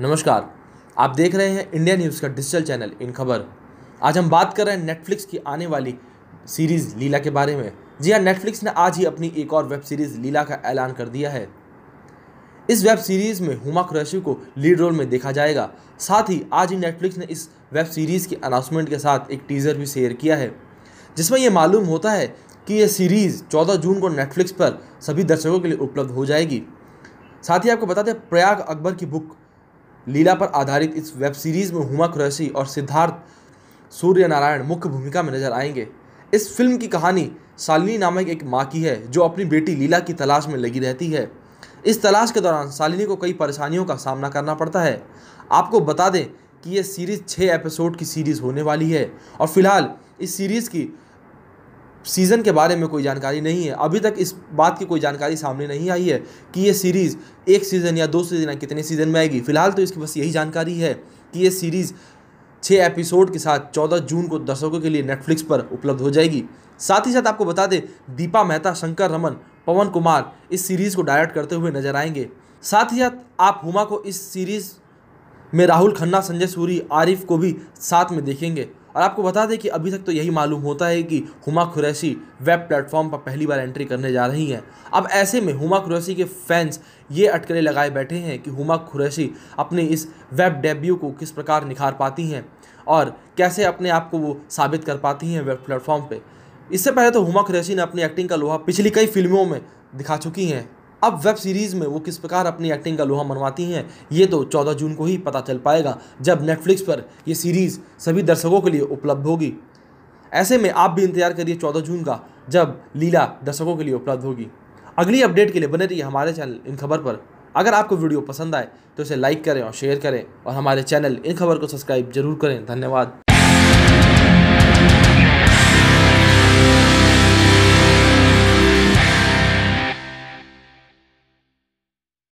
नमस्कार आप देख रहे हैं इंडिया न्यूज़ का डिजिटल चैनल इन खबर आज हम बात कर रहे हैं नेटफ्लिक्स की आने वाली सीरीज़ लीला के बारे में जी हाँ नेटफ्लिक्स ने आज ही अपनी एक और वेब सीरीज़ लीला का ऐलान कर दिया है इस वेब सीरीज़ में हुमा कुरैशी को लीड रोल में देखा जाएगा साथ ही आज ही नेटफ्लिक्स ने इस वेब सीरीज़ के अनाउंसमेंट के साथ एक टीज़र भी शेयर किया है जिसमें यह मालूम होता है कि यह सीरीज़ 14 जून को नेटफ्लिक्स पर सभी दर्शकों के लिए उपलब्ध हो जाएगी साथ ही आपको बता दें प्रयाग अकबर की बुक लीला पर आधारित इस वेब सीरीज़ में हुमा कुरैशी और सिद्धार्थ सूर्य नारायण मुख्य भूमिका में नजर आएंगे इस फिल्म की कहानी शालिनी नामक एक माँ की है जो अपनी बेटी लीला की तलाश में लगी रहती है इस तलाश के दौरान शालिनी को कई परेशानियों का सामना करना पड़ता है आपको बता दें कि यह सीरीज़ छः एपिसोड की सीरीज़ होने वाली है और फिलहाल इस सीरीज़ की सीज़न के बारे में कोई जानकारी नहीं है अभी तक इस बात की कोई जानकारी सामने नहीं आई है कि ये सीरीज़ एक सीज़न या दो सीज़न या कितने सीज़न में आएगी फ़िलहाल तो इसकी बस यही जानकारी है कि ये सीरीज़ छः एपिसोड के साथ चौदह जून को दर्शकों के लिए नेटफ्लिक्स पर उपलब्ध हो जाएगी साथ ही साथ आपको बता दें दीपा मेहता शंकर रमन पवन कुमार इस सीरीज़ को डायरेक्ट करते हुए नजर आएंगे साथ ही साथ आप हुमा को इस सीरीज़ में राहुल खन्ना संजय सूरी आरिफ को भी साथ में देखेंगे और आपको बता दें कि अभी तक तो यही मालूम होता है कि हुमा कुरैसी वेब प्लेटफॉर्म पर पहली बार एंट्री करने जा रही हैं अब ऐसे में हुमा कुरैसी के फैंस ये अटकलें लगाए बैठे हैं कि हुमा कुरैसी अपने इस वेब डेब्यू को किस प्रकार निखार पाती हैं और कैसे अपने आप को वो साबित कर पाती हैं वेब प्लेटफॉर्म पर इससे पहले तो हुमा कुरैसी ने अपनी एक्टिंग का लोहा पिछली कई फिल्मों में दिखा चुकी हैं अब वेब सीरीज़ में वो किस प्रकार अपनी एक्टिंग का लोहा मनवाती हैं ये तो 14 जून को ही पता चल पाएगा जब नेटफ्लिक्स पर ये सीरीज़ सभी दर्शकों के लिए उपलब्ध होगी ऐसे में आप भी इंतजार करिए 14 जून का जब लीला दर्शकों के लिए उपलब्ध होगी अगली अपडेट के लिए बने रहिए हमारे चैनल इन खबर पर अगर आपको वीडियो पसंद आए तो इसे लाइक करें और शेयर करें और हमारे चैनल इन खबर को सब्सक्राइब जरूर करें धन्यवाद